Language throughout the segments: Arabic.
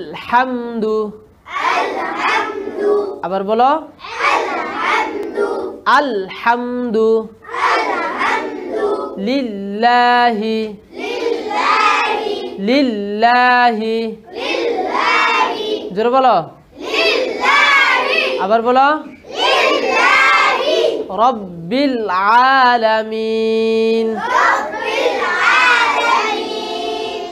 الحمد الحمد আবার বলো الحمد الحمد الحمد لله لله لله لله জোরে لله আবার বলো لله رب العالمين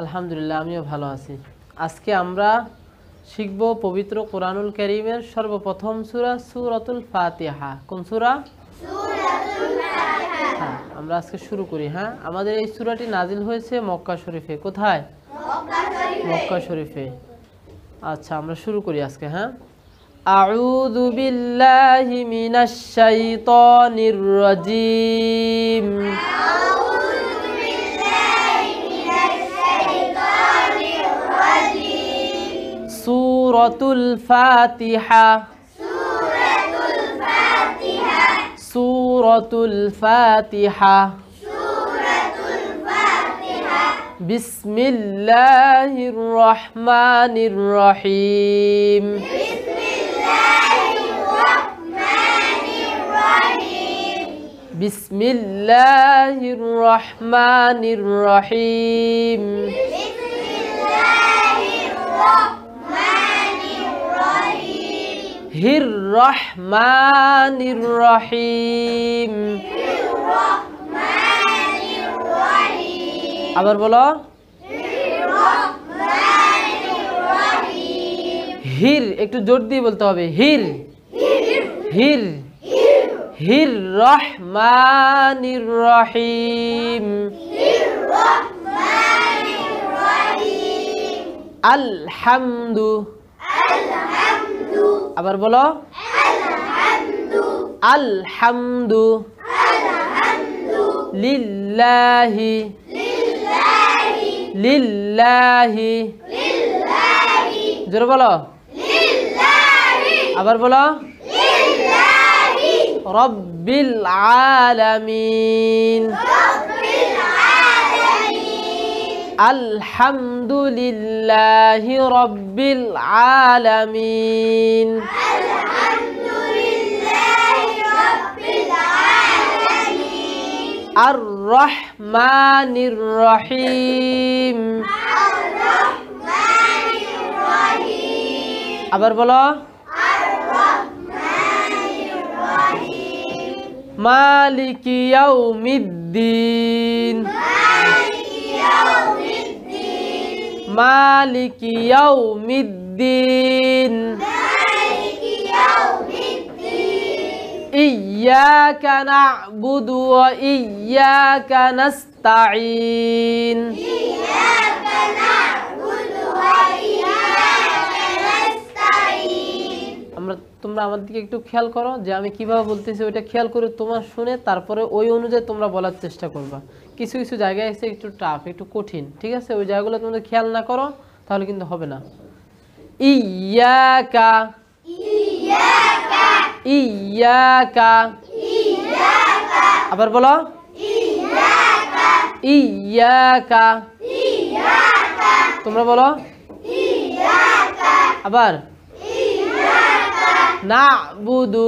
আলহামদুলিল্লাহ আমিও ভালো আছি আজকে আমরা শিখব পবিত্র কোরআনুল করিমের সর্বপ্রথম সুরা সুরতুল ফাতিহা কোন সুরা হ্যাঁ আমরা আজকে শুরু করি হ্যাঁ আমাদের এই সুরাটি নাজিল হয়েছে মক্কা শরীফে কোথায় মক্কা শরীফে আচ্ছা আমরা শুরু করি আজকে হ্যাঁ أعوذ بالله من الشيطان الرجيم أعوذ سورة الفاتحة سورة الفاتحة سورة الفاتحة سورة الفاتحة بسم الله الرحمن الرحيم بسم الله الرحمن الرحيم بسم الله الرحمن الرحيم হির রহমানির রহিম আবার বলো হির একটু জোর দিয়ে বলতে হবে হির হির হির রহমানির রহিম আলহামদু আলহামদু আবার বলো আলহামদু লিল্লাহি লিল্লাহি জোরে বলো আবার বলো রব্বিল আলামিন الحمد لله رب العالمين الحمد لله رب العالمين الرحمن الرحيم الرحمن الرحيم مالك يوم الدين مالك يوم الدين مالك يوم الدين مالك يوم الدين إياك نعبد وإياك نستعين إياك نعبد তোমরা আমার দিকে একটু খেয়াল করো যে আমি কিভাবে বলতেছি ওইটা খেয়াল করে তোমার শুনে তারপরে ওই অনুযায়ী তোমরা বলার চেষ্টা করবা কিছু কিছু জায়গায় এসে একটু টাফ একটু কঠিন ঠিক আছে ওই জায়গাগুলো তোমরা খেয়াল না করো তাহলে কিন্তু হবে না ইয়াকা ইয়াকা আবার বলো ইয়াকা তোমরা বলো আবার না বুদু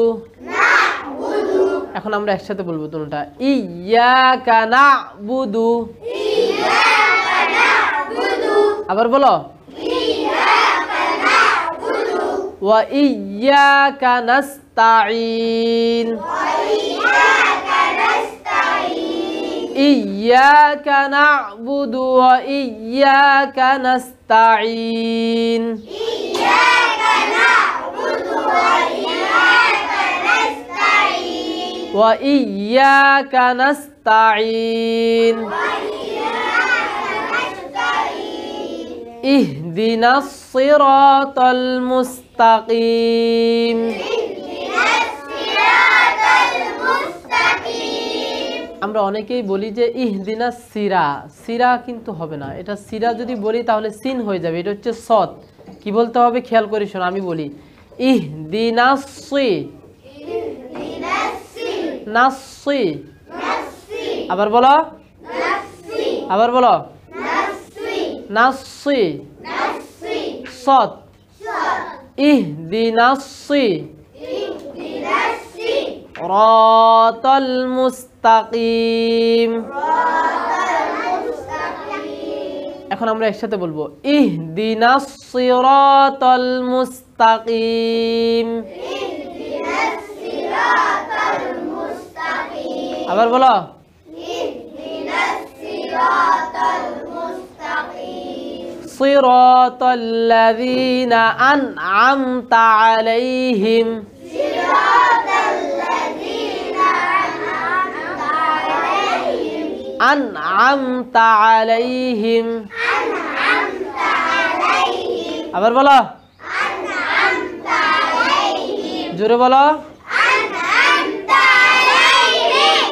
এখন আমরা একসাথে বলবো দুটা ইয়াকা না বুদু আবার বলো ওয়া ইয়াকা নাস্তাইন إياك نعبد وإياك نستعين وإياك نستعين اهدنا الصراط المستقيم আমরা অনেকেই বলি যে ইহদিনা সিরা সিরা কিন্তু হবে না এটা সিরা যদি বলি তাহলে সিন হয়ে যাবে এটা হচ্ছে সৎ কি বলতে হবে খেয়াল করিস আমি বলি ইহদিনা সি নাসি আবার বলো আবার বলো নাসি সৎ ইহ দিনাসি রতল মুস্তাকিম এখন আমরা একসাথে বলবো ইহ দিনাসিরতল মুস্তাকিম ইহ দিনাসিরতল আবার বলো صراط الذين أنعمت عليهم صراط الذين أنعمت عليهم أنعمت عليهم أنعمت عليهم আবার বলো أنعمت عليهم জোরে বলো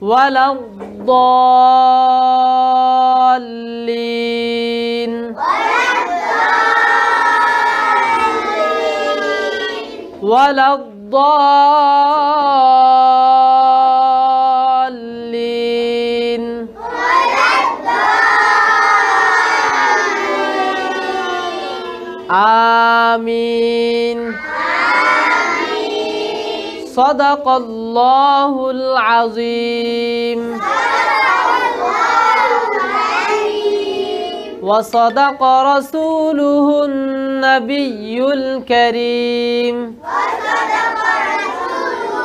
ولا الضالين ولا الضالين ولا الضالين ولا الضالين آمين آمين صدق الله العظيم وصدق رسوله النبي الكريم وصدق رسوله